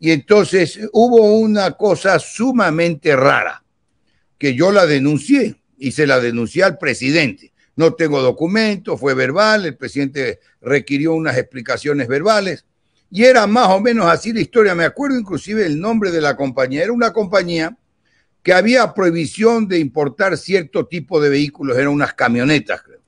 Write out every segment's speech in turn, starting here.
Y entonces hubo una cosa sumamente rara que yo la denuncié y se la denuncié al presidente. No tengo documento, fue verbal, el presidente requirió unas explicaciones verbales y era más o menos así la historia. Me acuerdo inclusive el nombre de la compañía. Era una compañía que había prohibición de importar cierto tipo de vehículos, eran unas camionetas, creo.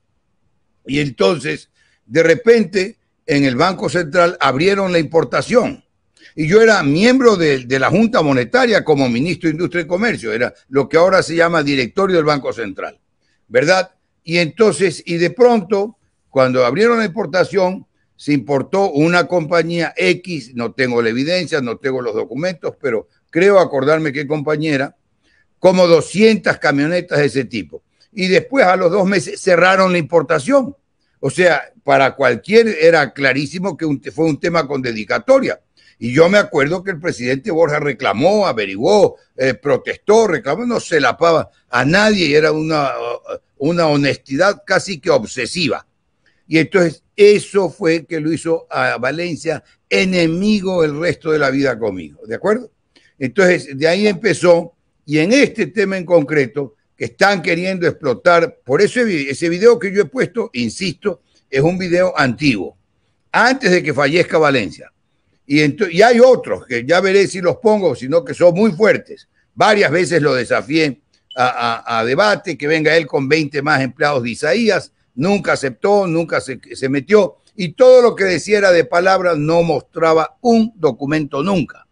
Y entonces, de repente, en el Banco Central abrieron la importación y yo era miembro de, la Junta Monetaria como ministro de Industria y Comercio, era lo que ahora se llama directorio del Banco Central, ¿verdad? Y entonces, y de pronto, cuando abrieron la importación, se importó una compañía X, no tengo la evidencia, no tengo los documentos, pero creo acordarme qué compañera, como 200 camionetas de ese tipo. Y después, a los dos meses, cerraron la importación. O sea, para cualquier era clarísimo que fue un tema con dedicatoria. Y yo me acuerdo que el presidente Borja reclamó, averiguó, eh, protestó, reclamó, no se la pagaba a nadie y era una, uh, una honestidad casi que obsesiva. Y entonces eso fue que lo hizo a Valencia enemigo el resto de la vida conmigo, ¿de acuerdo? Entonces de ahí empezó y en este tema en concreto que están queriendo explotar, por eso ese video que yo he puesto, insisto, es un video antiguo, antes de que fallezca Valencia y, hay otros que ya veré si los pongo, sino que son muy fuertes. Varias veces lo desafié a, debate, que venga él con 20 más empleados de Isaías. Nunca aceptó, nunca se, se metió. Y todo lo que decía de palabra no mostraba un documento nunca.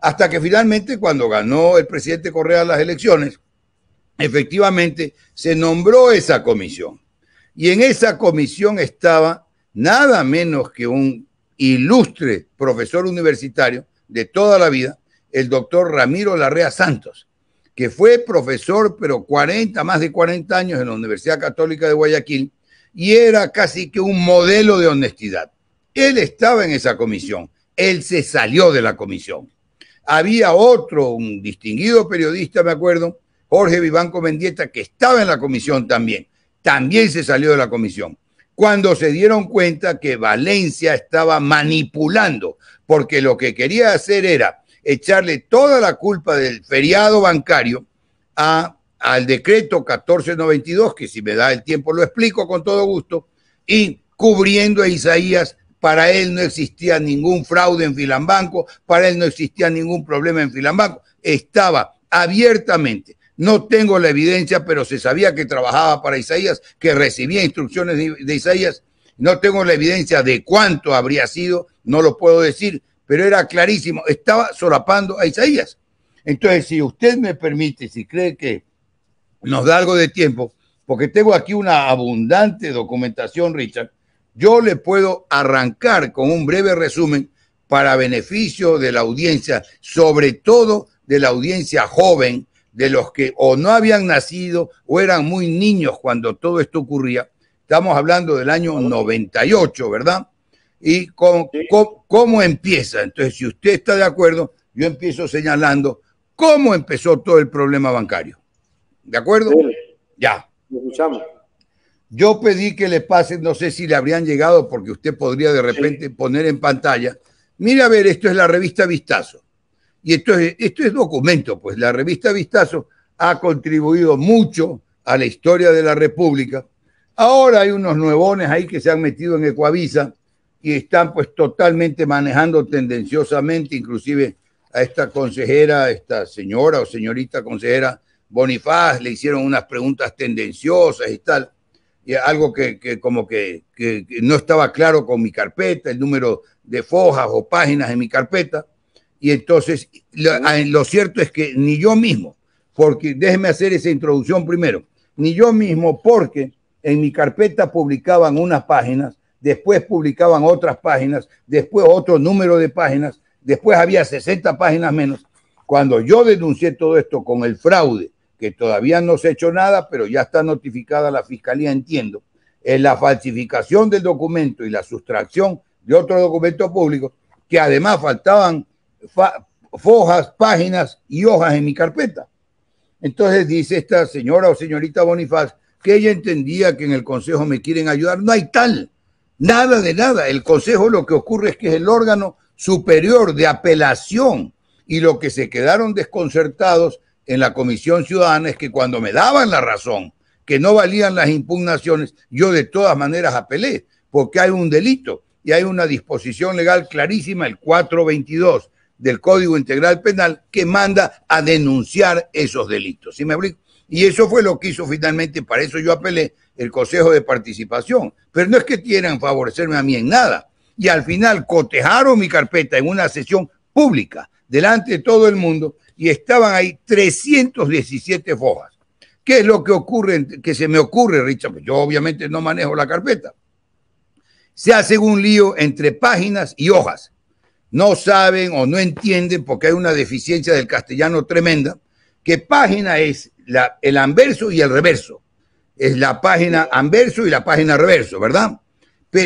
Hasta que finalmente, cuando ganó el presidente Correa las elecciones, efectivamente se nombró esa comisión. Y en esa comisión estaba nada menos que un ilustre profesor universitario de toda la vida, el doctor Ramiro Larrea Santos, que fue profesor, pero 40, más de 40 años en la Universidad Católica de Guayaquil, y era casi que un modelo de honestidad. Él estaba en esa comisión, él se salió de la comisión. Había otro, un distinguido periodista, me acuerdo, Jorge Vivanco Mendieta, que estaba en la comisión también, también se salió de la comisión cuando se dieron cuenta que Valencia estaba manipulando, porque lo que quería hacer era echarle toda la culpa del feriado bancario al decreto 1492, que si me da el tiempo lo explico con todo gusto, y cubriendo a Isaías, para él no existía ningún fraude en Filambanco, para él no existía ningún problema en Filambanco, estaba abiertamente no tengo la evidencia, pero se sabía que trabajaba para Isaías, que recibía instrucciones de, Isaías. No tengo la evidencia de cuánto habría sido, no lo puedo decir, pero era clarísimo, estaba solapando a Isaías. Entonces, si usted me permite, si cree que nos da algo de tiempo, porque tengo aquí una abundante documentación, Richard, yo le puedo arrancar con un breve resumen para beneficio de la audiencia, sobre todo de la audiencia joven, de los que o no habían nacido o eran muy niños cuando todo esto ocurría. Estamos hablando del año 98, ¿verdad? Y cómo empieza. Entonces, si usted está de acuerdo, yo empiezo señalando cómo empezó todo el problema bancario. ¿De acuerdo? Ya. escuchamos. Yo pedí que le pasen, no sé si le habrían llegado, porque usted podría de repente poner en pantalla. Mira, a ver, esto es la revista Vistazo. Y esto es, documento, pues la revista Vistazo ha contribuido mucho a la historia de la República. Ahora hay unos nuevones ahí que se han metido en Ecoavisa y están pues totalmente manejando tendenciosamente, inclusive a esta consejera, esta señora o señorita consejera Bonifaz, le hicieron unas preguntas tendenciosas y tal, y algo que, como que, que no estaba claro con mi carpeta, el número de fojas o páginas en mi carpeta. Y entonces, ah, lo, cierto es que ni yo mismo, porque déjeme hacer esa introducción primero, ni yo mismo, porque en mi carpeta publicaban unas páginas, después publicaban otras páginas, después otro número de páginas, después había 60 páginas menos. Cuando yo denuncié todo esto con el fraude, que todavía no se ha hecho nada, pero ya está notificada la fiscalía, entiendo, en la falsificación del documento y la sustracción de otro documento público, que además faltaban fojas, páginas y hojas en mi carpeta. Entonces dice esta señora o señorita Bonifaz que ella entendía que en el Consejo me quieren ayudar. No hay tal, nada de nada. El Consejo lo que ocurre es que es el órgano superior de apelación y lo que se quedaron desconcertados en la Comisión Ciudadana es que cuando me daban la razón, que no valían las impugnaciones, yo de todas maneras apelé, porque hay un delito y hay una disposición legal clarísima, el 422 del Código Integral Penal que manda a denunciar esos delitos. Y eso fue lo que hizo finalmente, para eso yo apelé el Consejo de Participación. Pero no es que quieran favorecerme a mí en nada. Y al final cotejaron mi carpeta en una sesión pública delante de todo el mundo y estaban ahí 317 fojas. ¿Qué es lo que ocurre, que se me ocurre, Richard? Pues yo obviamente no manejo la carpeta. Se hace un lío entre páginas y hojas no saben o no entienden porque hay una deficiencia del castellano tremenda, que página es la, el anverso y el reverso. Es la página anverso y la página reverso, ¿verdad?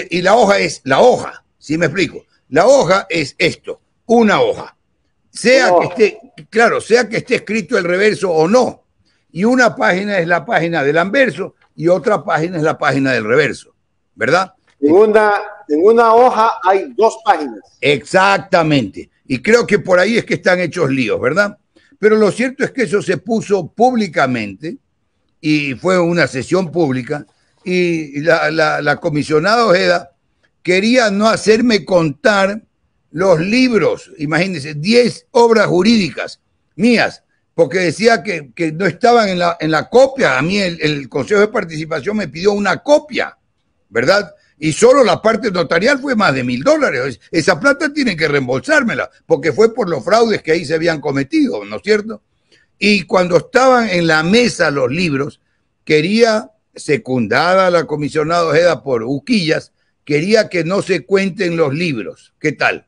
y la hoja es la hoja, ¿si me explico? La hoja es esto, una hoja. Sea que esté, claro, sea que esté escrito el reverso o no. Y una página es la página del anverso y otra página es la página del reverso, ¿verdad? En una, hoja hay dos páginas. Exactamente. Y creo que por ahí es que están hechos líos, ¿verdad? Pero lo cierto es que eso se puso públicamente y fue una sesión pública y la, la, comisionada Ojeda quería no hacerme contar los libros, imagínense, 10 obras jurídicas mías, porque decía que, no estaban en la, copia. A mí el Consejo de Participación me pidió una copia, ¿verdad? Y solo la parte notarial fue más de mil dólares. Esa plata tienen que reembolsármela, porque fue por los fraudes que ahí se habían cometido, ¿no es cierto? Y cuando estaban en la mesa los libros, quería, secundada la comisionada Ojeda por Uquillas, quería que no se cuenten los libros. ¿Qué tal?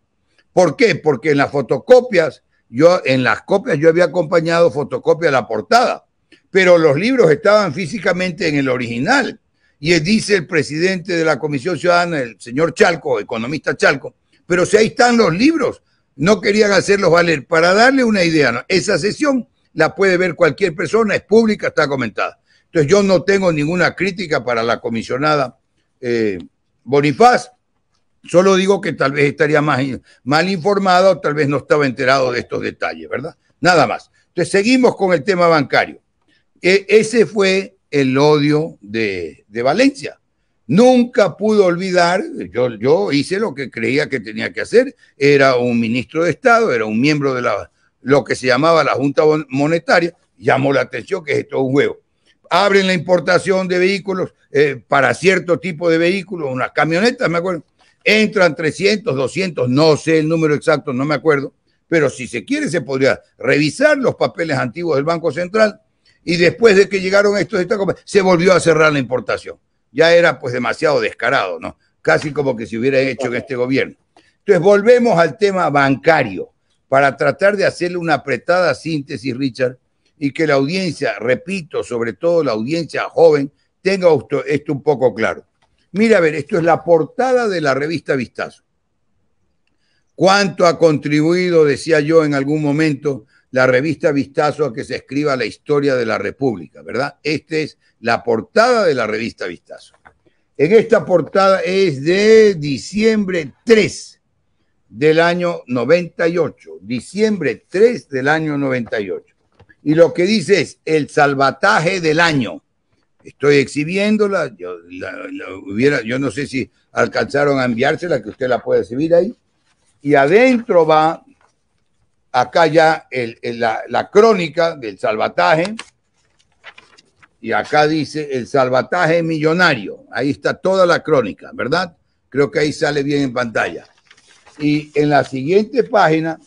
¿Por qué? Porque en las fotocopias, yo en las copias yo había acompañado fotocopia a la portada, pero los libros estaban físicamente en el original. Y dice el presidente de la Comisión Ciudadana, el señor Chalco, economista Chalco, pero si ahí están los libros, no querían hacerlos valer. Para darle una idea, esa sesión la puede ver cualquier persona, es pública, está comentada. Entonces yo no tengo ninguna crítica para la comisionada eh, Bonifaz, solo digo que tal vez estaría más mal informada o tal vez no estaba enterado de estos detalles, ¿verdad? Nada más. Entonces seguimos con el tema bancario. E, ese fue el odio de, Valencia. Nunca pudo olvidar, yo, yo, hice lo que creía que tenía que hacer, era un ministro de Estado, era un miembro de la, lo que se llamaba la Junta Monetaria, llamó la atención que es un juego. Abren la importación de vehículos eh, para cierto tipo de vehículos, unas camionetas, me acuerdo. Entran 300, 200, no sé el número exacto, no me acuerdo, pero si se quiere se podría revisar los papeles antiguos del Banco Central y después de que llegaron estos se volvió a cerrar la importación. Ya era pues demasiado descarado, ¿no? Casi como que se hubiera hecho en este gobierno. Entonces volvemos al tema bancario para tratar de hacerle una apretada síntesis, Richard, y que la audiencia, repito, sobre todo la audiencia joven, tenga esto un poco claro. Mira, a ver, esto es la portada de la revista Vistazo. ¿Cuánto ha contribuido, decía yo en algún momento, la revista Vistazo a que se escriba la historia de la República, ¿verdad? Esta es la portada de la revista Vistazo. En esta portada es de diciembre 3 del año 98, diciembre 3 del año 98. Y lo que dice es el salvataje del año. Estoy exhibiéndola, yo, no sé si alcanzaron a enviársela, que usted la puede exhibir ahí. Y adentro va acá ya la, crónica del salvataje. Y acá dice el salvataje millonario. Ahí está toda la crónica, ¿verdad? Creo que ahí sale bien en pantalla. Y en la siguiente página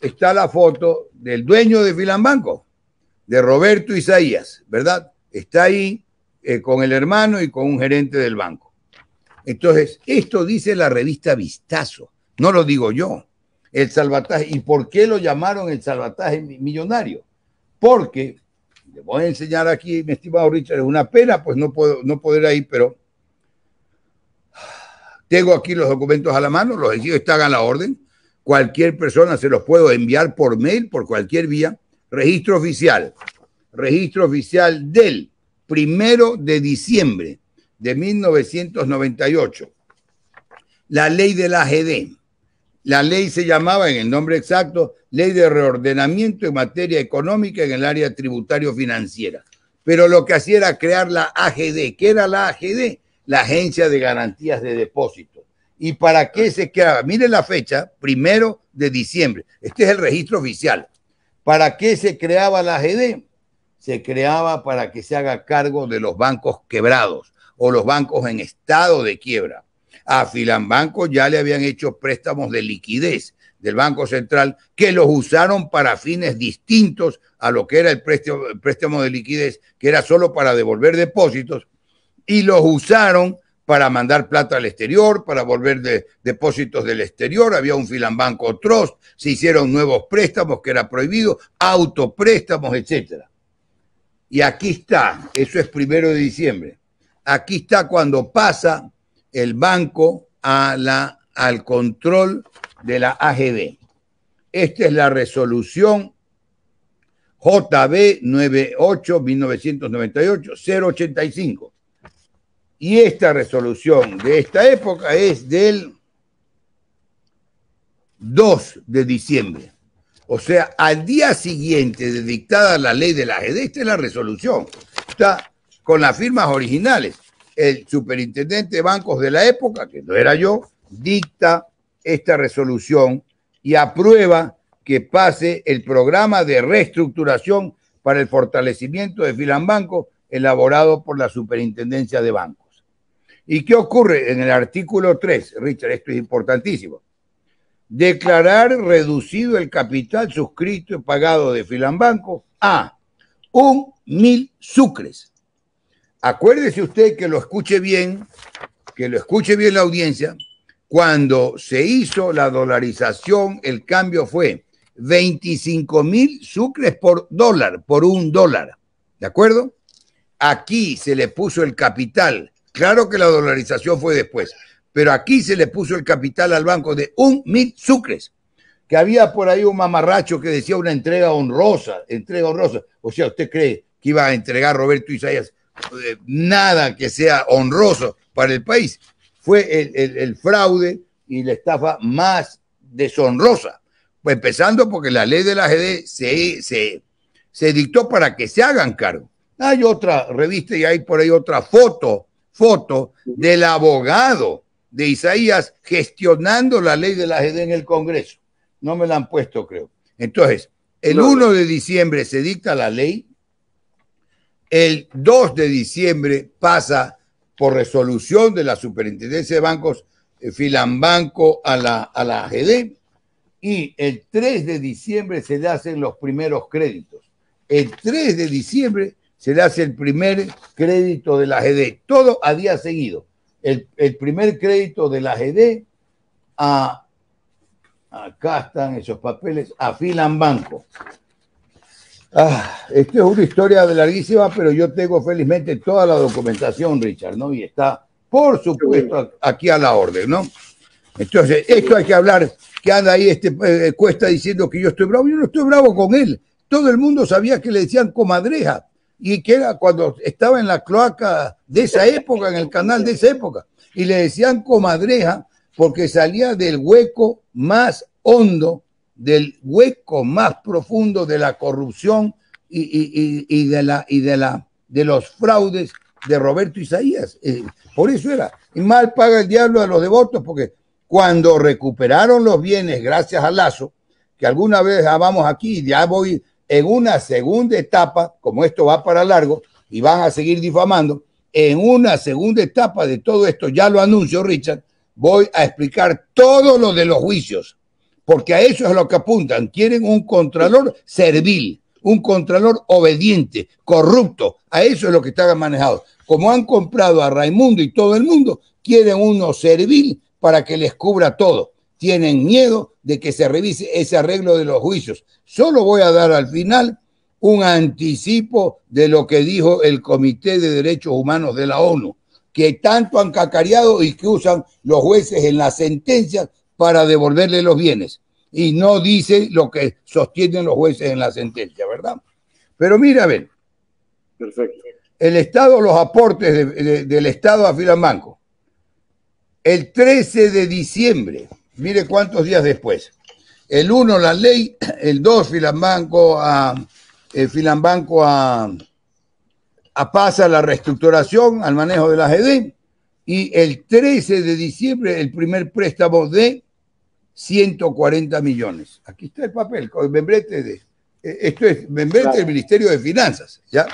está la foto del dueño de Filambanco, de Roberto Isaías, ¿verdad? Está ahí eh, con el hermano y con un gerente del banco. Entonces, esto dice la revista Vistazo, no lo digo yo, el salvataje. ¿Y por qué lo llamaron el salvataje millonario? Porque, le voy a enseñar aquí, mi estimado Richard, es una pena, pues no puedo no poder ahí, pero tengo aquí los documentos a la mano, los exigidos están a la orden. Cualquier persona se los puedo enviar por mail, por cualquier vía. Registro oficial, registro oficial del primero de diciembre de 1998. La ley de la AGD la ley se llamaba, en el nombre exacto, Ley de Reordenamiento en Materia Económica en el área tributario-financiera. Pero lo que hacía era crear la AGD. ¿Qué era la AGD? La Agencia de Garantías de Depósitos. ¿Y para qué se creaba? Mire la fecha, primero de diciembre. Este es el registro oficial. ¿Para qué se creaba la AGD? Se creaba para que se haga cargo de los bancos quebrados o los bancos en estado de quiebra a Filambanco ya le habían hecho préstamos de liquidez del Banco Central que los usaron para fines distintos a lo que era el préstamo, de liquidez, que era solo para devolver depósitos, y los usaron para mandar plata al exterior, para volver de depósitos del exterior, había un filambanco trust, se hicieron nuevos préstamos que era prohibido, autopréstamos, etc. Y aquí está, eso es primero de diciembre, aquí está cuando pasa el banco a la, al control de la AGB. Esta es la resolución JB 98-1998-085. Y esta resolución de esta época es del 2 de diciembre. O sea, al día siguiente de dictada la ley de la AGD, esta es la resolución. Está con las firmas originales el superintendente de bancos de la época, que no era yo, dicta esta resolución y aprueba que pase el programa de reestructuración para el fortalecimiento de Filambanco elaborado por la Superintendencia de Bancos. ¿Y qué ocurre en el artículo 3, Richard? Esto es importantísimo. Declarar reducido el capital suscrito y pagado de Filambanco a un mil sucres acuérdese usted que lo escuche bien, que lo escuche bien la audiencia, cuando se hizo la dolarización, el cambio fue 25 mil sucres por dólar, por un dólar. ¿De acuerdo? Aquí se le puso el capital. Claro que la dolarización fue después, pero aquí se le puso el capital al banco de un mil sucres. Que había por ahí un mamarracho que decía una entrega honrosa, entrega honrosa. O sea, ¿usted cree que iba a entregar Roberto Isaías nada que sea honroso para el país. Fue el, fraude y la estafa más deshonrosa. Pues empezando porque la ley de la GD se, dictó para que se hagan cargo. Hay otra revista y hay por ahí otra foto, foto del abogado de Isaías gestionando la ley de la GD en el Congreso. No me la han puesto, creo. Entonces, el 1 de diciembre se dicta la ley, el 2 de diciembre pasa por resolución de la Superintendencia de Bancos eh, Filambanco a la, a la AGD y el 3 de diciembre se le hacen los primeros créditos. El 3 de diciembre se le hace el primer crédito de la AGD, todo a día seguido. El, el primer crédito de la AGD a, acá están esos papeles, a Filambanco. Ah, esto es una historia larguísima, pero yo tengo felizmente toda la documentación, Richard, ¿no? Y está, por supuesto, aquí a la orden, ¿no? Entonces, esto hay que hablar, que anda ahí este eh, Cuesta diciendo que yo estoy bravo. Yo no estoy bravo con él. Todo el mundo sabía que le decían comadreja y que era cuando estaba en la cloaca de esa época, en el canal de esa época. Y le decían comadreja porque salía del hueco más hondo del hueco más profundo de la corrupción y, de, la, y de, la, de los fraudes de Roberto Isaías. Eh, por eso era. Y mal paga el diablo a los devotos, porque cuando recuperaron los bienes gracias a Lazo, que alguna vez ah, vamos aquí, ya voy en una segunda etapa, como esto va para largo y van a seguir difamando, en una segunda etapa de todo esto, ya lo anuncio Richard, voy a explicar todo lo de los juicios porque a eso es lo que apuntan. Quieren un contralor servil, un contralor obediente, corrupto. A eso es lo que están manejados. Como han comprado a Raimundo y todo el mundo, quieren uno servil para que les cubra todo. Tienen miedo de que se revise ese arreglo de los juicios. Solo voy a dar al final un anticipo de lo que dijo el Comité de Derechos Humanos de la ONU, que tanto han cacareado y que usan los jueces en las sentencias para devolverle los bienes y no dice lo que sostienen los jueces en la sentencia, ¿verdad? Pero mira, ven. Perfecto. El Estado, los aportes del Estado a Filambanco. El 13 de diciembre, mire cuántos días después. El 1 la ley, el 2 Filambanco a, eh, Filambanco a, pasa la reestructuración, al manejo de la GD. Y el 13 de diciembre, el primer préstamo de 140 millones. Aquí está el papel, con el membrete de. Eh, esto es del Ministerio de Finanzas, ¿ya?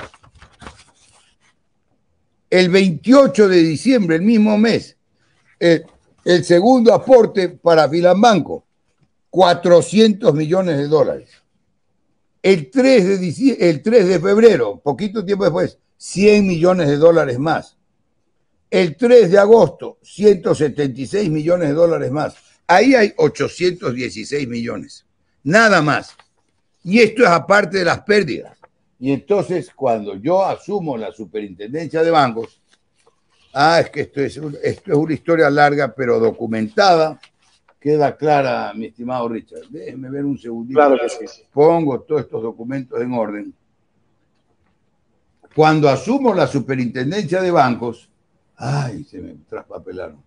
El 28 de diciembre, el mismo mes, eh, el segundo aporte para Filambanco, 400 millones de dólares. El 3 de, el 3 de febrero, poquito tiempo después, 100 millones de dólares más. El 3 de agosto, 176 millones de dólares más Ahí hay 816 millones, nada más. Y esto es aparte de las pérdidas. Y entonces, cuando yo asumo la superintendencia de bancos, ah, es que esto es, una historia larga pero documentada, queda clara, mi estimado Richard. Déjeme ver un segundito. Claro que sí. Pongo todos estos documentos en orden. Cuando asumo la superintendencia de bancos, ay, se me traspapelaron.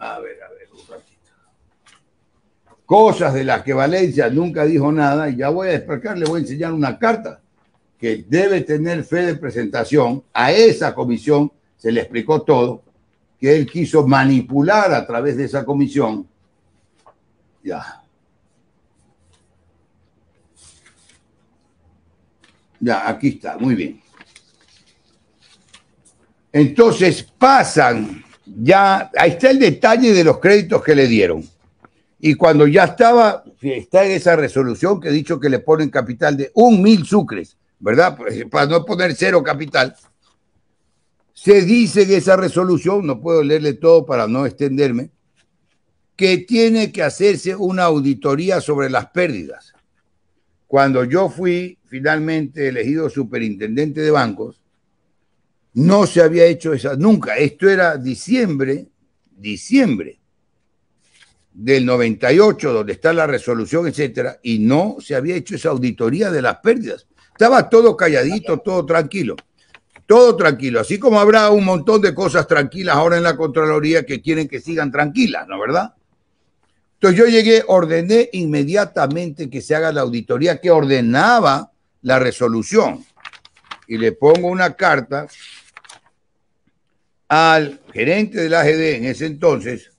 A ver, a ver, un cosas de las que Valencia nunca dijo nada, y ya voy a despertar, le voy a enseñar una carta que debe tener fe de presentación. A esa comisión se le explicó todo, que él quiso manipular a través de esa comisión. Ya. Ya, aquí está, muy bien. Entonces pasan, ya, ahí está el detalle de los créditos que le dieron y cuando ya estaba, está en esa resolución que he dicho que le ponen capital de un mil sucres, ¿verdad? Pues, para no poner cero capital. Se dice en esa resolución, no puedo leerle todo para no extenderme, que tiene que hacerse una auditoría sobre las pérdidas. Cuando yo fui finalmente elegido superintendente de bancos, no se había hecho esa nunca. Esto era diciembre, diciembre del 98, donde está la resolución, etcétera, y no se había hecho esa auditoría de las pérdidas. Estaba todo calladito, todo tranquilo. Todo tranquilo. Así como habrá un montón de cosas tranquilas ahora en la Contraloría que quieren que sigan tranquilas, ¿no verdad? Entonces yo llegué, ordené inmediatamente que se haga la auditoría que ordenaba la resolución. Y le pongo una carta al gerente del AGD en ese entonces,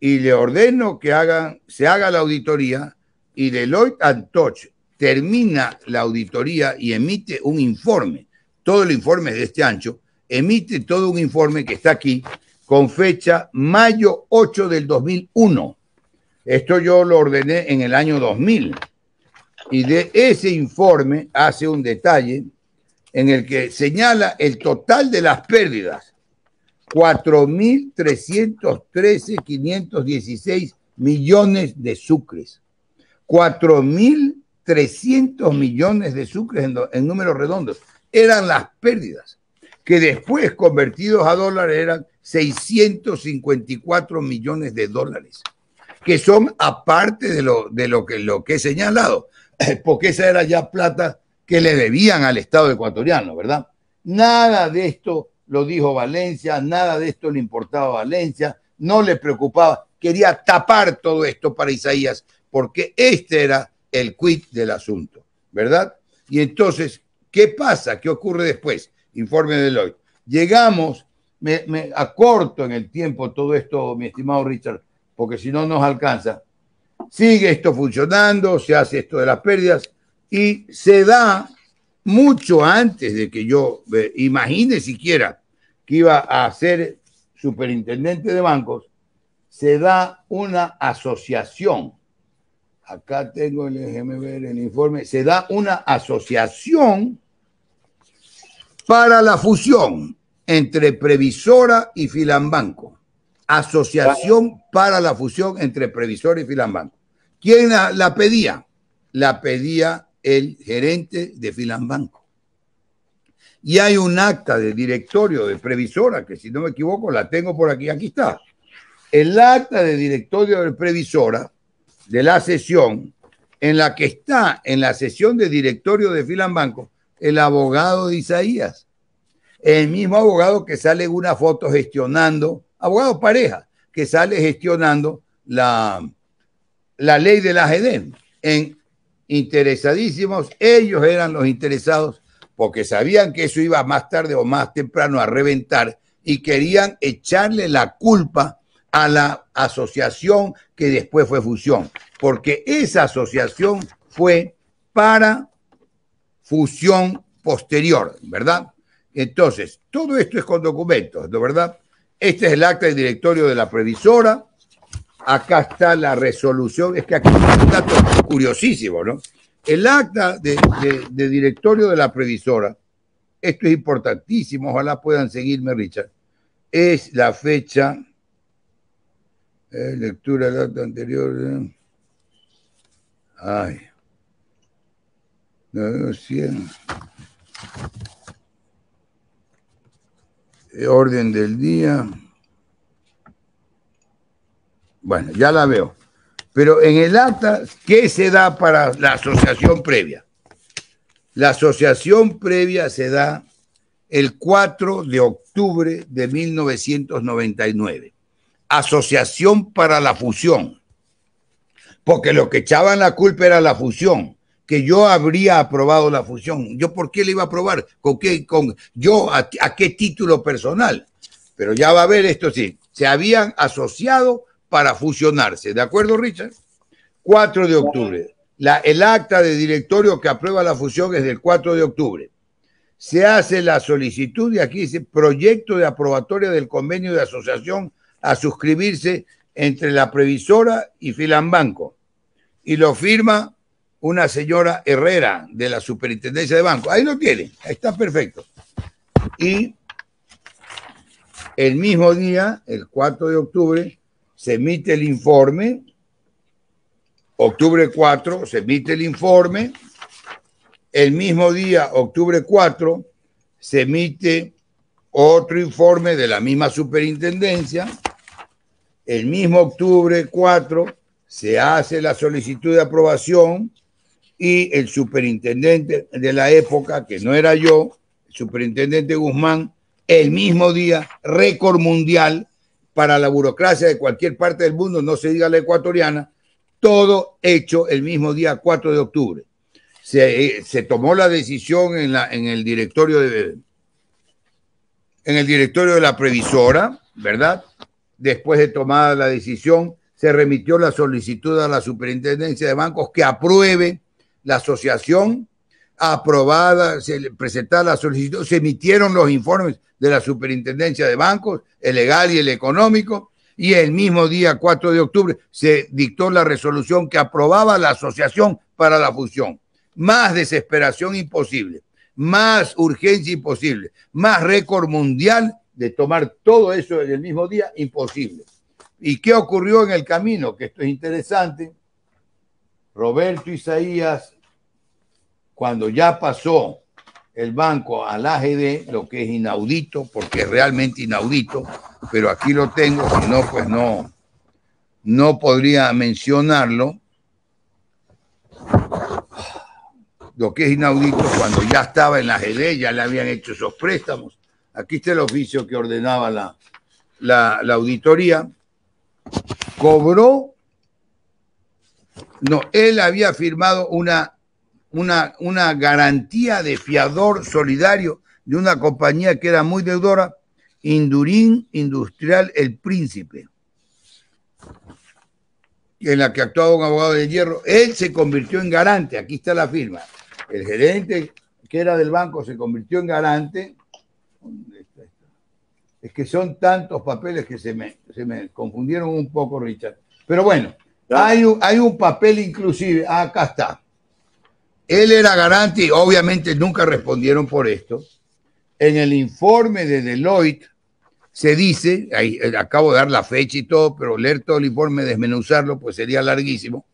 y le ordeno que hagan, se haga la auditoría y Deloitte Touch termina la auditoría y emite un informe. Todo el informe de este ancho emite todo un informe que está aquí con fecha mayo 8 del 2001. Esto yo lo ordené en el año 2000. Y de ese informe hace un detalle en el que señala el total de las pérdidas 4.313.516 millones de sucres. 4.300 millones de sucres en, números redondos. Eran las pérdidas, que después convertidos a dólares eran 654 millones de dólares, que son aparte de lo, de lo, que, lo que he señalado, porque esa era ya plata que le debían al Estado ecuatoriano, ¿verdad? Nada de esto lo dijo Valencia, nada de esto le importaba a Valencia, no le preocupaba, quería tapar todo esto para Isaías, porque este era el quid del asunto, ¿verdad? Y entonces, ¿qué pasa? ¿Qué ocurre después? Informe de Lloyd. Llegamos, me, me acorto en el tiempo todo esto, mi estimado Richard, porque si no nos alcanza. Sigue esto funcionando, se hace esto de las pérdidas y se da mucho antes de que yo eh, imagine siquiera que iba a ser superintendente de bancos, se da una asociación. Acá tengo el, el informe. Se da una asociación para la fusión entre Previsora y Filambanco. Asociación para la fusión entre Previsora y Filambanco. ¿Quién la pedía? La pedía el gerente de Filambanco. Y hay un acta de directorio de previsora, que si no me equivoco la tengo por aquí, aquí está. El acta de directorio de previsora de la sesión en la que está en la sesión de directorio de Filambanco el abogado de Isaías, el mismo abogado que sale en una foto gestionando, abogado pareja, que sale gestionando la, la ley de la GEDEM en interesadísimos, ellos eran los interesados porque sabían que eso iba más tarde o más temprano a reventar y querían echarle la culpa a la asociación que después fue fusión, porque esa asociación fue para fusión posterior, ¿verdad? Entonces, todo esto es con documentos, ¿no verdad? Este es el acta del directorio de la previsora, acá está la resolución, es que aquí hay un dato curiosísimo, ¿no? El acta de, directorio de la previsora, esto es importantísimo, ojalá puedan seguirme, Richard, es la fecha, eh, lectura del acta anterior, eh, ay, no, eh, orden del día. Bueno, ya la veo. Pero en el acta, ¿qué se da para la asociación previa? La asociación previa se da el 4 de octubre de 1999. Asociación para la fusión. Porque lo que echaban la culpa era la fusión, que yo habría aprobado la fusión. ¿Yo por qué le iba a aprobar? ¿Con qué? Con, ¿Yo a, a qué título personal? Pero ya va a ver esto sí. Se habían asociado para fusionarse. ¿De acuerdo, Richard? 4 de octubre. el acta de directorio que aprueba la fusión es del 4 de octubre. Se hace la solicitud y aquí dice proyecto de aprobatoria del convenio de asociación a suscribirse entre la previsora y Filambanco. Y lo firma una señora Herrera de la Superintendencia de Banco. Ahí lo tiene, ahí está perfecto. Y el mismo día, el 4 de octubre, se emite el informe, octubre 4 se emite el informe, el mismo día, octubre 4, se emite otro informe de la misma superintendencia, el mismo octubre 4 se hace la solicitud de aprobación y el superintendente de la época, que no era yo, el superintendente Guzmán, el mismo día, récord mundial, para la burocracia de cualquier parte del mundo, no se diga la ecuatoriana, todo hecho el mismo día 4 de octubre. Eh, se, tomó la decisión en, en el directorio de en el directorio de la previsora, ¿verdad? Después de tomada la decisión, se remitió la solicitud a la Superintendencia de Bancos que apruebe la asociación aprobada, se presentada la solicitud, se emitieron los informes de la Superintendencia de Bancos, el legal y el económico, y el mismo día 4 de octubre se dictó la resolución que aprobaba la asociación para la fusión. Más desesperación imposible, más urgencia imposible, más récord mundial de tomar todo eso en el mismo día imposible. ¿Y qué ocurrió en el camino? Que esto es interesante. Roberto Isaías cuando ya pasó el banco al AGD, lo que es inaudito, porque es realmente inaudito, pero aquí lo tengo, si no, pues no, no podría mencionarlo. Lo que es inaudito, cuando ya estaba en la AGD, ya le habían hecho esos préstamos. Aquí está el oficio que ordenaba la, la auditoría. Cobró, no, él había firmado una una, garantía de fiador solidario de una compañía que era muy deudora, Indurín Industrial El Príncipe, en la que actuaba un abogado de hierro. Él se convirtió en garante, aquí está la firma. El gerente que era del banco se convirtió en garante. Es que son tantos papeles que se me, se me confundieron un poco, Richard. Pero bueno, hay hay un papel inclusive, ah, acá está él era garante y obviamente nunca respondieron por esto. En el informe de Deloitte se dice, eh, acabo de dar la fecha y todo, pero leer todo el informe, desmenuzarlo, pues sería larguísimo.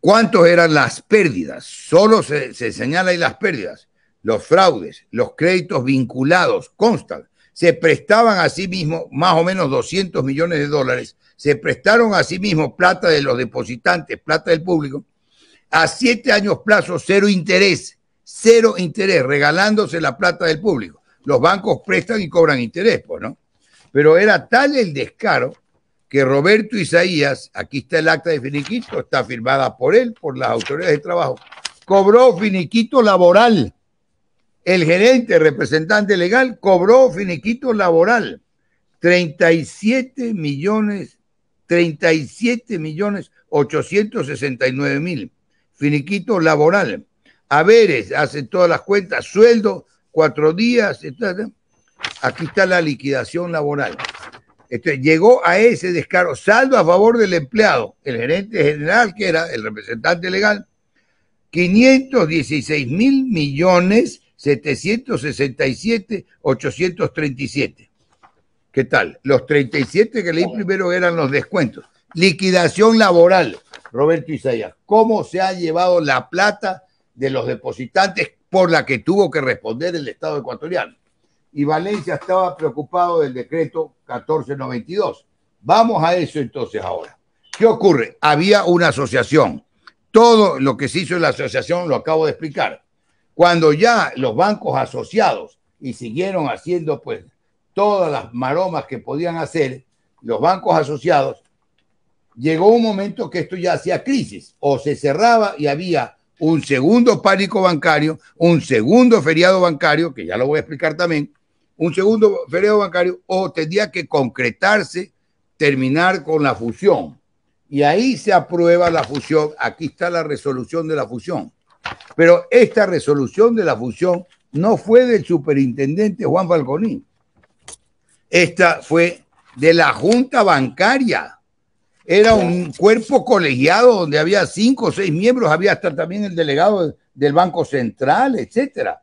¿Cuántos eran las pérdidas? Solo se, se señala ahí las pérdidas. Los fraudes, los créditos vinculados, constan. Se prestaban a sí mismos más o menos 200 millones de dólares. Se prestaron a sí mismos plata de los depositantes, plata del público a siete años plazo, cero interés, cero interés, regalándose la plata del público. Los bancos prestan y cobran interés, pues, ¿no? Pero era tal el descaro que Roberto Isaías, aquí está el acta de finiquito, está firmada por él, por las autoridades de trabajo, cobró finiquito laboral. El gerente representante legal cobró finiquito laboral. 37 millones, 37 millones 869 mil finiquito laboral, haberes, hacen todas las cuentas, sueldo, cuatro días, etc. Aquí está la liquidación laboral. Este, llegó a ese descaro, saldo a favor del empleado, el gerente general que era el representante legal, 516 mil millones 767 ¿Qué tal? Los 37 que leí primero eran los descuentos. Liquidación laboral, Roberto Isaías, ¿Cómo se ha llevado la plata de los depositantes por la que tuvo que responder el Estado ecuatoriano? Y Valencia estaba preocupado del decreto 1492. Vamos a eso entonces ahora. ¿Qué ocurre? Había una asociación. Todo lo que se hizo en la asociación lo acabo de explicar. Cuando ya los bancos asociados y siguieron haciendo pues todas las maromas que podían hacer, los bancos asociados llegó un momento que esto ya hacía crisis, o se cerraba y había un segundo pánico bancario, un segundo feriado bancario, que ya lo voy a explicar también, un segundo feriado bancario, o tendría que concretarse, terminar con la fusión. Y ahí se aprueba la fusión, aquí está la resolución de la fusión. Pero esta resolución de la fusión no fue del superintendente Juan Falconín, esta fue de la Junta Bancaria era un cuerpo colegiado donde había cinco o seis miembros, había hasta también el delegado del Banco Central, etcétera.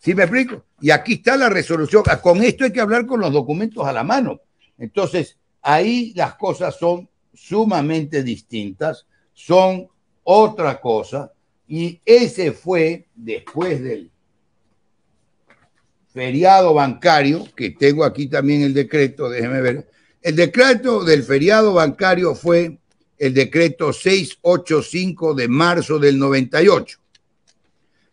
¿Sí me explico? Y aquí está la resolución. Ah, con esto hay que hablar con los documentos a la mano. Entonces, ahí las cosas son sumamente distintas, son otra cosa. Y ese fue, después del feriado bancario, que tengo aquí también el decreto, déjeme ver, el decreto del feriado bancario fue el decreto 685 de marzo del 98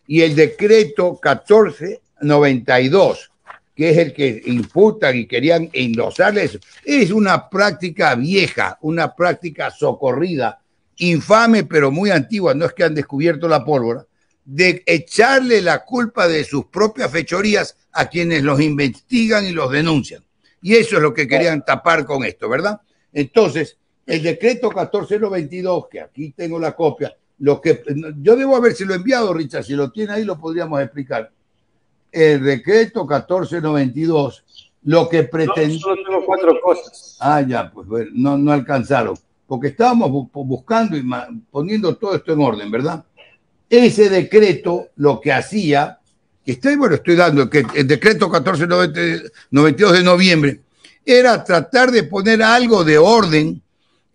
y el decreto 1492, que es el que imputan y querían endosarles, es una práctica vieja, una práctica socorrida, infame pero muy antigua, no es que han descubierto la pólvora, de echarle la culpa de sus propias fechorías a quienes los investigan y los denuncian. Y eso es lo que querían tapar con esto, ¿verdad? Entonces, el decreto 1492, que aquí tengo la copia, lo que yo debo haber si lo he enviado, Richard, si lo tiene ahí lo podríamos explicar. El decreto 1492, lo que pretendía. No, cuatro cosas. Ah, ya, pues no, no alcanzaron. Porque estábamos buscando y poniendo todo esto en orden, ¿verdad? Ese decreto lo que hacía estoy, bueno, estoy dando, que el decreto 1492 de noviembre, era tratar de poner algo de orden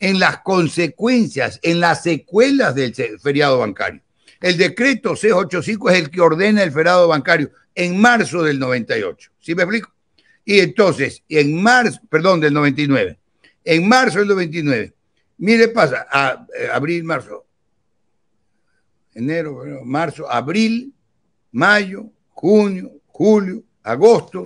en las consecuencias, en las secuelas del feriado bancario. El decreto 685 es el que ordena el feriado bancario en marzo del 98. ¿Sí me explico? Y entonces, en marzo, perdón, del 99. En marzo del 99. Mire, pasa, eh, abril, marzo, enero, marzo, abril, mayo, junio, julio, agosto,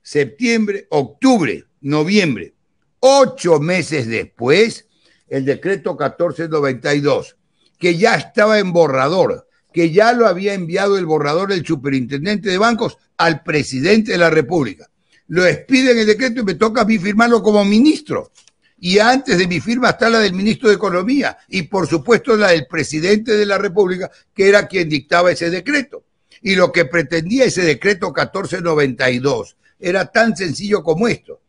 septiembre, octubre, noviembre. Ocho meses después, el decreto 1492, que ya estaba en borrador, que ya lo había enviado el borrador del superintendente de bancos al presidente de la República. Lo en el decreto y me toca a mí firmarlo como ministro. Y antes de mi firma está la del ministro de Economía y por supuesto la del presidente de la República, que era quien dictaba ese decreto. Y lo que pretendía ese decreto 1492 era tan sencillo como esto,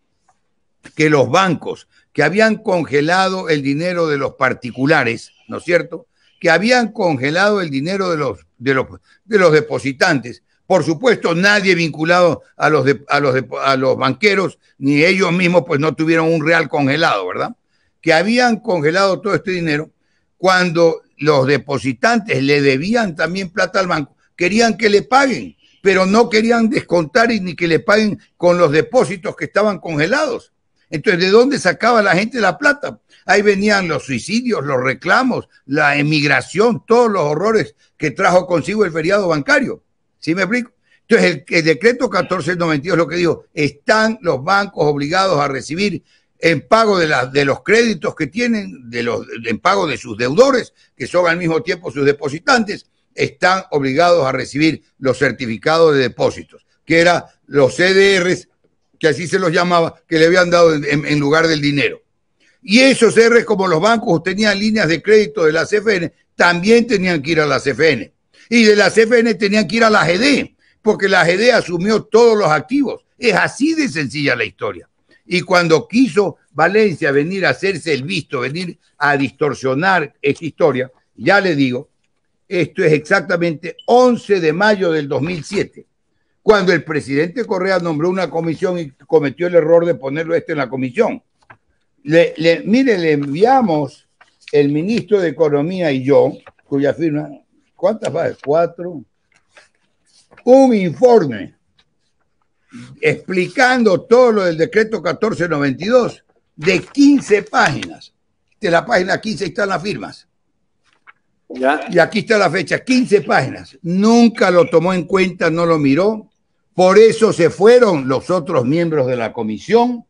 que los bancos que habían congelado el dinero de los particulares, ¿no es cierto? Que habían congelado el dinero de los, de los, de los depositantes. Por supuesto, nadie vinculado a los, a, los a los banqueros, ni ellos mismos, pues no tuvieron un real congelado, ¿verdad? Que habían congelado todo este dinero cuando los depositantes le debían también plata al banco querían que le paguen, pero no querían descontar ni que le paguen con los depósitos que estaban congelados. Entonces, ¿de dónde sacaba la gente la plata? Ahí venían los suicidios, los reclamos, la emigración, todos los horrores que trajo consigo el feriado bancario. ¿Sí me explico? Entonces, el, decreto 1492 lo que digo, están los bancos obligados a recibir en pago de, de, los créditos que tienen, de los, en pago de sus deudores, que son al mismo tiempo sus depositantes, están obligados a recibir los certificados de depósitos, que eran los CDRs, que así se los llamaba, que le habían dado en, lugar del dinero. Y esos CDRs, como los bancos tenían líneas de crédito de la CFN, también tenían que ir a la CFN. Y de la CFN tenían que ir a la GD, porque la GD asumió todos los activos. Es así de sencilla la historia. Y cuando quiso Valencia venir a hacerse el visto, venir a distorsionar esta historia, ya le digo, esto es exactamente 11 de mayo del 2007, cuando el presidente Correa nombró una comisión y cometió el error de ponerlo este en la comisión. mire, le enviamos el ministro de Economía y yo, cuya firma, ¿cuántas va? Cuatro. Un informe explicando todo lo del decreto 1492 de 15 páginas. De la página 15 están las firmas. Y aquí está la fecha, 15 páginas. Nunca lo tomó en cuenta, no lo miró. Por eso se fueron los otros miembros de la comisión,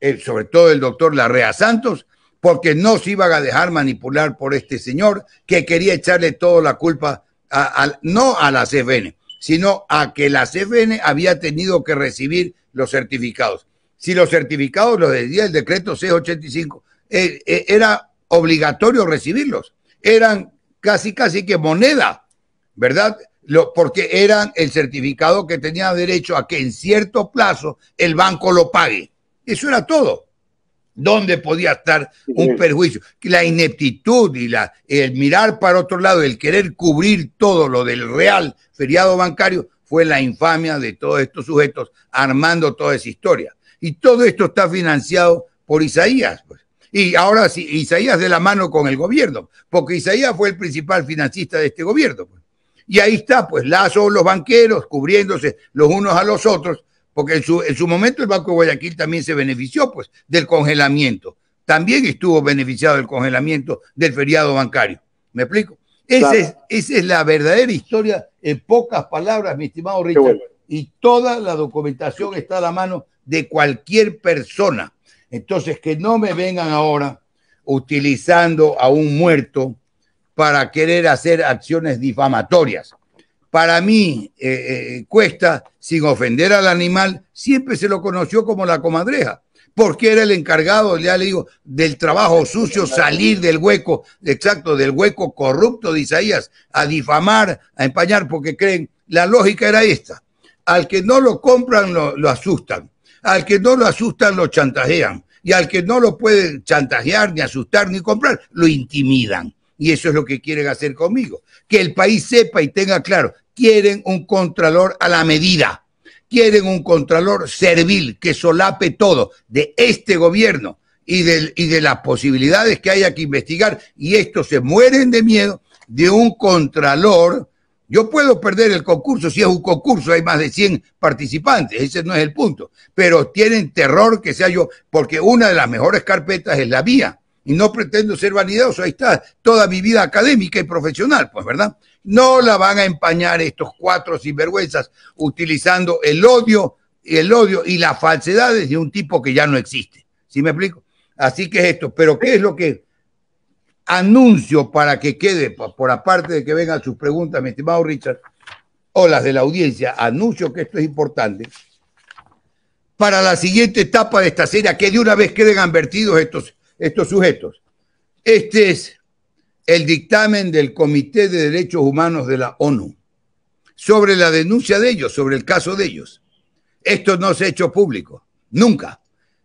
eh, sobre todo el doctor Larrea Santos, porque no se iban a dejar manipular por este señor que quería echarle toda la culpa no a la CFN, sino a que la CFN había tenido que recibir los certificados. Si los certificados los decía el decreto 685, eh, eh, era obligatorio recibirlos. Eran casi, casi que moneda, ¿verdad? Lo, porque eran el certificado que tenía derecho a que en cierto plazo el banco lo pague. Eso era todo. ¿Dónde podía estar un perjuicio? La ineptitud y la, el mirar para otro lado, el querer cubrir todo lo del real feriado bancario, fue la infamia de todos estos sujetos armando toda esa historia. Y todo esto está financiado por Isaías. Pues. Y ahora sí, Isaías de la mano con el gobierno, porque Isaías fue el principal financista de este gobierno. Pues. Y ahí está, pues Lazo, los banqueros cubriéndose los unos a los otros, porque en su, momento el Banco de Guayaquil también se benefició pues, del congelamiento. También estuvo beneficiado del congelamiento del feriado bancario. ¿Me explico? Esa, es, esa es la verdadera historia en pocas palabras, mi estimado Richard. Y toda la documentación está a la mano de cualquier persona entonces, que no me vengan ahora utilizando a un muerto para querer hacer acciones difamatorias. Para mí, eh, eh, Cuesta, sin ofender al animal, siempre se lo conoció como la comadreja, porque era el encargado, ya le digo, del trabajo sucio, salir del hueco, exacto, del hueco corrupto de Isaías, a difamar, a empañar, porque creen, la lógica era esta, al que no lo compran lo asustan, al que no lo asustan, lo chantajean. Y al que no lo pueden chantajear, ni asustar, ni comprar, lo intimidan. Y eso es lo que quieren hacer conmigo. Que el país sepa y tenga claro, quieren un contralor a la medida. Quieren un contralor servil que solape todo de este gobierno y de, y de las posibilidades que haya que investigar. Y estos se mueren de miedo de un contralor yo puedo perder el concurso, si es un concurso hay más de 100 participantes, ese no es el punto, pero tienen terror que sea yo, porque una de las mejores carpetas es la mía, y no pretendo ser vanidoso, ahí está toda mi vida académica y profesional, pues, ¿verdad? No la van a empañar estos cuatro sinvergüenzas utilizando el odio, el odio y las falsedades de un tipo que ya no existe, ¿sí me explico? Así que es esto, pero ¿qué es lo que anuncio para que quede, por aparte de que vengan sus preguntas, mi estimado Richard, o las de la audiencia, anuncio que esto es importante, para la siguiente etapa de esta serie, que de una vez queden advertidos estos, estos sujetos. Este es el dictamen del Comité de Derechos Humanos de la ONU sobre la denuncia de ellos, sobre el caso de ellos. Esto no se ha hecho público, nunca.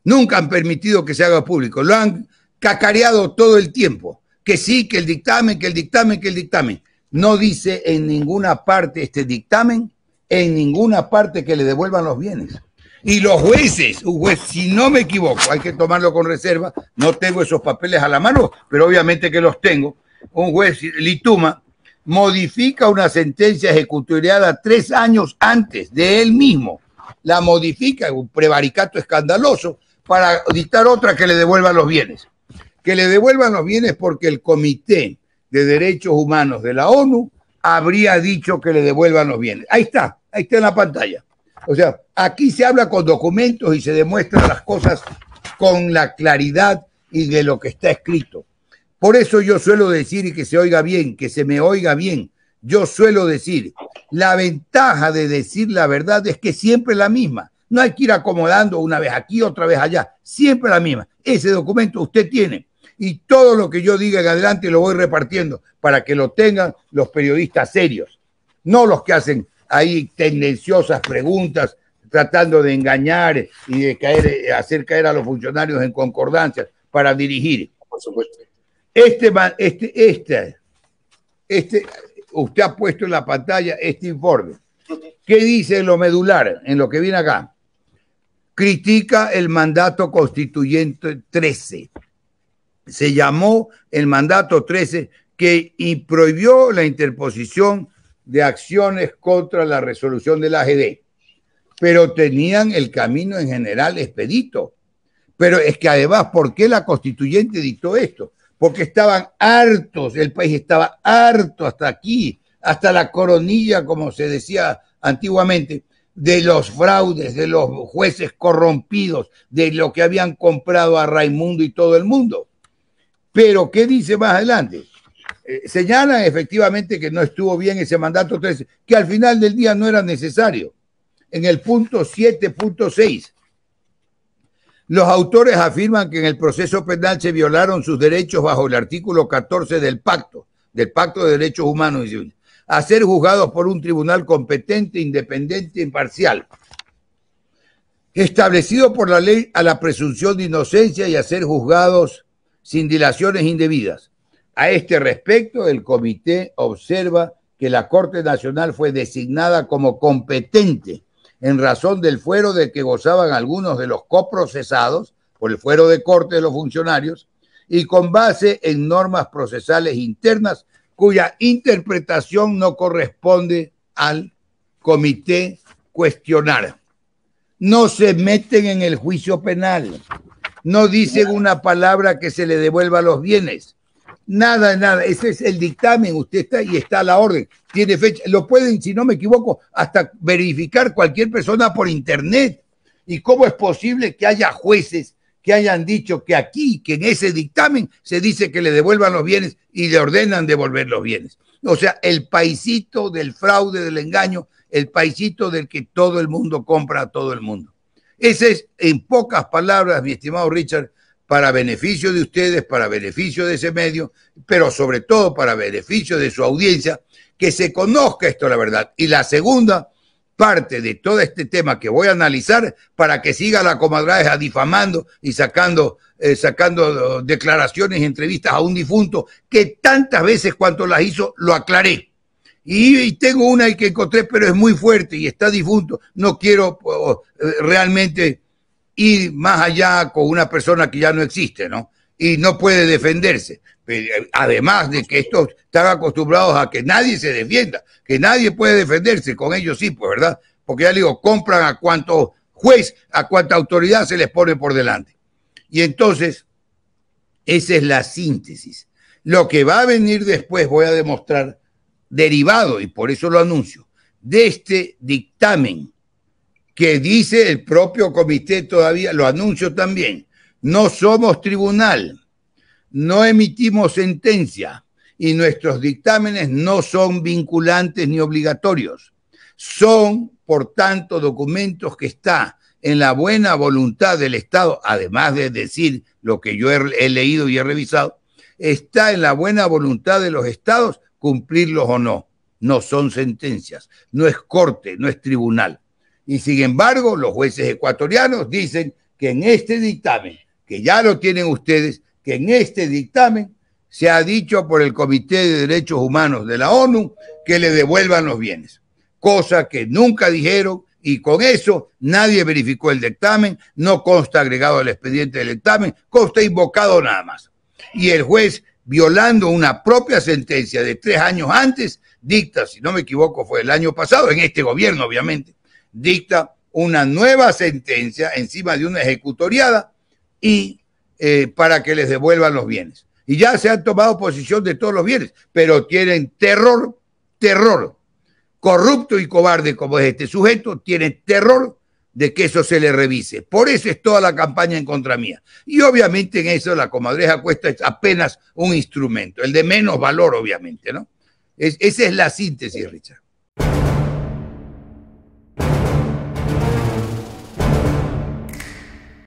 Nunca han permitido que se haga público. Lo han cacareado todo el tiempo que sí, que el dictamen, que el dictamen, que el dictamen. No dice en ninguna parte este dictamen, en ninguna parte que le devuelvan los bienes. Y los jueces, un juez, si no me equivoco, hay que tomarlo con reserva, no tengo esos papeles a la mano, pero obviamente que los tengo. Un juez, Lituma, modifica una sentencia ejecutoriada tres años antes de él mismo. La modifica, un prevaricato escandaloso, para dictar otra que le devuelva los bienes que le devuelvan los bienes porque el Comité de Derechos Humanos de la ONU habría dicho que le devuelvan los bienes. Ahí está, ahí está en la pantalla. O sea, aquí se habla con documentos y se demuestran las cosas con la claridad y de lo que está escrito. Por eso yo suelo decir, y que se oiga bien, que se me oiga bien, yo suelo decir, la ventaja de decir la verdad es que siempre es la misma. No hay que ir acomodando una vez aquí, otra vez allá. Siempre la misma. Ese documento usted tiene y todo lo que yo diga en adelante lo voy repartiendo para que lo tengan los periodistas serios, no los que hacen ahí tendenciosas preguntas tratando de engañar y de eh, hacer caer a los funcionarios en concordancia para dirigir. Por supuesto. Este, este, este, este, usted ha puesto en la pantalla este informe. ¿Qué dice lo medular, en lo que viene acá? Critica el mandato constituyente 13 se llamó el mandato 13 que prohibió la interposición de acciones contra la resolución del AGD. Pero tenían el camino en general expedito. Pero es que además, ¿por qué la constituyente dictó esto? Porque estaban hartos, el país estaba harto hasta aquí, hasta la coronilla, como se decía antiguamente, de los fraudes, de los jueces corrompidos, de lo que habían comprado a Raimundo y todo el mundo. Pero, ¿qué dice más adelante? Eh, señalan efectivamente que no estuvo bien ese mandato 13, que al final del día no era necesario. En el punto 7.6, los autores afirman que en el proceso penal se violaron sus derechos bajo el artículo 14 del pacto, del Pacto de Derechos Humanos, a ser juzgados por un tribunal competente, independiente e imparcial, establecido por la ley a la presunción de inocencia y a ser juzgados sin dilaciones indebidas. A este respecto, el comité observa que la Corte Nacional fue designada como competente en razón del fuero de que gozaban algunos de los coprocesados por el fuero de corte de los funcionarios y con base en normas procesales internas cuya interpretación no corresponde al comité cuestionar. No se meten en el juicio penal no dicen una palabra que se le devuelva los bienes. Nada, nada. Ese es el dictamen. Usted está y está a la orden. Tiene fecha. Lo pueden, si no me equivoco, hasta verificar cualquier persona por internet. ¿Y cómo es posible que haya jueces que hayan dicho que aquí, que en ese dictamen, se dice que le devuelvan los bienes y le ordenan devolver los bienes? O sea, el paisito del fraude, del engaño, el paisito del que todo el mundo compra a todo el mundo. Ese es, en pocas palabras, mi estimado Richard, para beneficio de ustedes, para beneficio de ese medio, pero sobre todo para beneficio de su audiencia, que se conozca esto, la verdad. Y la segunda parte de todo este tema que voy a analizar para que siga la comadreja difamando y sacando, eh, sacando uh, declaraciones, entrevistas a un difunto que tantas veces cuanto las hizo lo aclaré. Y, tengo una que encontré, pero es muy fuerte y está difunto. No quiero eh, realmente ir más allá con una persona que ya no existe, ¿no? Y no puede defenderse. Eh, además de que estos están acostumbrados a que nadie se defienda, que nadie puede defenderse, con ellos sí, pues, ¿verdad? Porque ya digo, compran a cuanto juez, a cuánta autoridad se les pone por delante. Y entonces, esa es la síntesis. Lo que va a venir después, voy a demostrar, derivado, y por eso lo anuncio, de este dictamen que dice el propio comité todavía, lo anuncio también, no somos tribunal, no emitimos sentencia y nuestros dictámenes no son vinculantes ni obligatorios. Son, por tanto, documentos que está en la buena voluntad del Estado, además de decir lo que yo he, he leído y he revisado, está en la buena voluntad de los estados cumplirlos o no. No son sentencias, no es corte, no es tribunal. Y sin embargo, los jueces ecuatorianos dicen que en este dictamen, que ya lo tienen ustedes, que en este dictamen se ha dicho por el Comité de Derechos Humanos de la ONU que le devuelvan los bienes, cosa que nunca dijeron y con eso nadie verificó el dictamen, no consta agregado al expediente del dictamen, consta invocado nada más. Y el juez violando una propia sentencia de tres años antes, dicta, si no me equivoco, fue el año pasado, en este gobierno obviamente, dicta una nueva sentencia encima de una ejecutoriada y eh, para que les devuelvan los bienes. Y ya se han tomado posición de todos los bienes, pero tienen terror, terror, corrupto y cobarde como es este sujeto, tiene terror de que eso se le revise. Por eso es toda la campaña en contra mía. Y obviamente en eso la comadreja cuesta es apenas un instrumento, el de menos valor, obviamente, ¿no? esa es la síntesis, Richard.